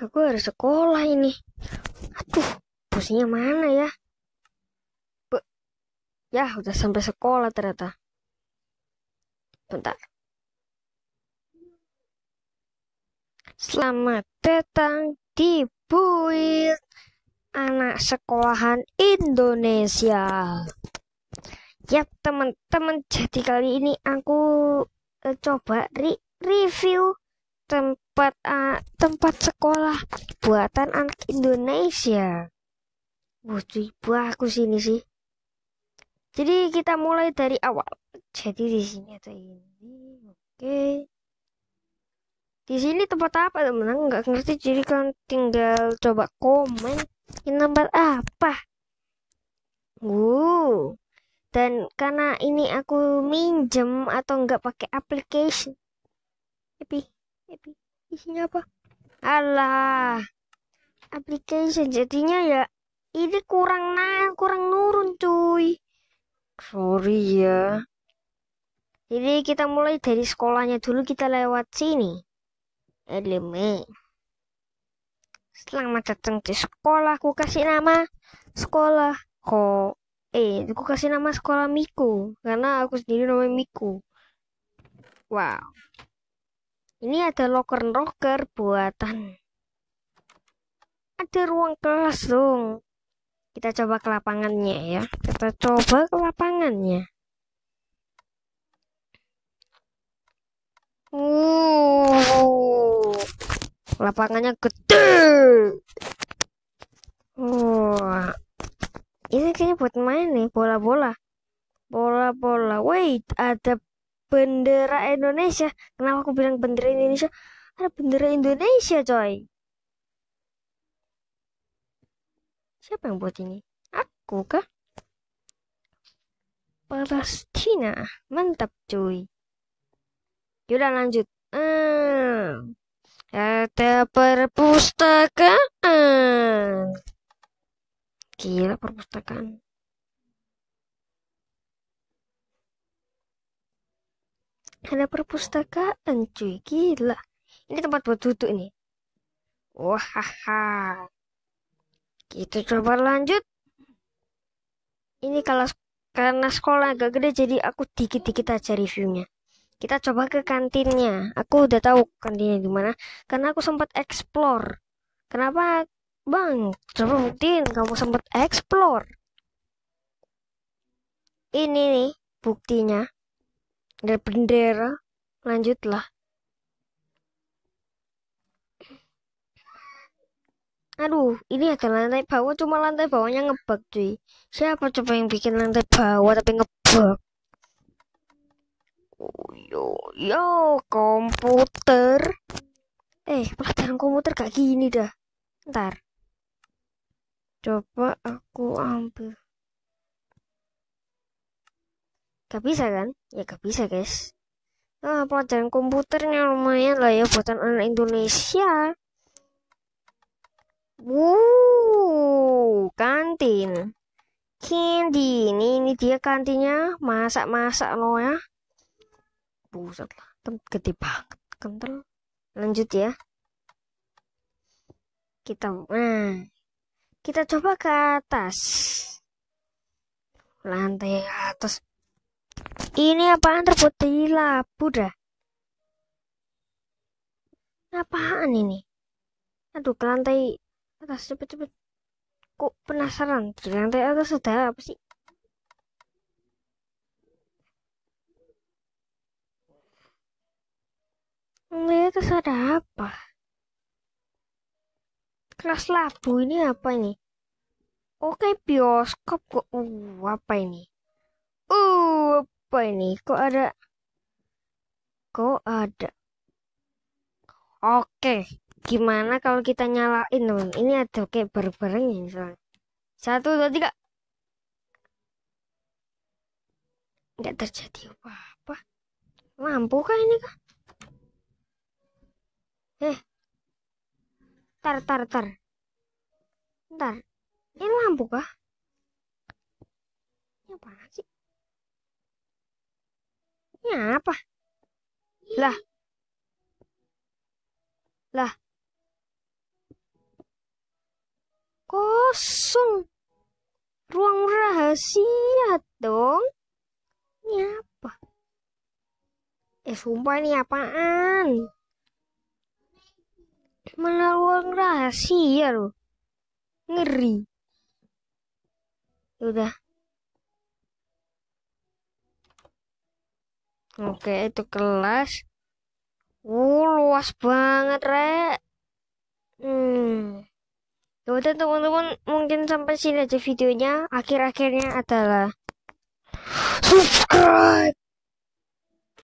aku harus sekolah ini. Aduh, busnya mana ya? Be ya, udah sampai sekolah ternyata. Bentar. Selamat datang di Buil Anak Sekolahan Indonesia. Yap, teman-teman, jadi kali ini aku eh, coba re review tempat uh, tempat sekolah buatan anak Indonesia. Wujud aku sini sih. Jadi kita mulai dari awal. Jadi di sini ada ini, oke. Di sini tempat apa teman? Nggak ngerti. Jadi kan tinggal coba komen. Ini tempat apa? Wow. Dan karena ini aku minjem atau nggak pakai application. Tapi tapi isinya apa alah application jadinya ya ini kurang na, kurang nurun cuy sorry ya jadi kita mulai dari sekolahnya dulu kita lewat sini elemen selamat datang di sekolah aku kasih nama sekolah ko eh aku kasih nama sekolah Miku karena aku sendiri namanya Miku wow ini ada locker rocker buatan. Ada ruang kelas dong. Kita coba ke lapangannya ya. Kita coba ke lapangannya. Uh, lapangannya gede. Wah, ini kayaknya buat main nih bola-bola. Bola-bola. Wait, ada bendera Indonesia kenapa aku bilang bendera Indonesia ada bendera Indonesia coy siapa yang buat ini aku kah Palestina mantap cuy yaudah lanjut hmm. Eh, ada perpustakaan kira perpustakaan Ada perpustakaan cuy, gila. Ini tempat buat duduk nih. Wahaha. Kita gitu, coba lanjut. Ini kalau karena sekolah agak gede jadi aku dikit-dikit aja reviewnya. Kita coba ke kantinnya. Aku udah tahu kantinnya di mana karena aku sempat explore. Kenapa, Bang? Coba buktiin kamu sempat explore. Ini nih buktinya dan bendera lanjutlah Aduh, ini ada lantai bawah, cuma lantai bawahnya ngebug cuy. Siapa coba yang bikin lantai bawah tapi ngebug? Oh, yo, yo, komputer. Eh, pelajaran komputer kayak gini dah. Ntar. Coba aku ambil. Gak bisa kan? Ya gak bisa guys. Nah, pelajaran komputernya lumayan lah ya buatan anak Indonesia. Wuh, kantin. Candy, ini, ini dia kantinnya. Masak-masak lo ya. Buset lah, gede banget. Kental. Lanjut ya. Kita, nah, kita coba ke atas. Lantai atas ini apaan terputih labu dah. Apaan ini? Aduh, ke lantai atas cepet-cepet. Kok penasaran? Di lantai atas ada apa sih? Lantai atas ada apa? Kelas labu ini apa ini? Oke, bioskop kok. Uh, apa ini? Uh, apa ini? Kok ada? Kok ada? Oke, gimana kalau kita nyalain teman? Ini ada kayak berbareng ya misalnya. Satu, dua, tiga. Gak terjadi apa-apa. Lampu kah ini kah? Eh, tar tar tar ntar ini lampu kah ini apa sih ini apa? Lah. Lah. Kosong. Ruang rahasia dong. Ini apa? Eh, sumpah ini apaan? Mana ruang rahasia loh. Ngeri. Udah. Oke, itu kelas. Wuh, luas banget, Rek. Hmm. Yaudah teman-teman, mungkin sampai sini aja videonya. Akhir-akhirnya adalah subscribe.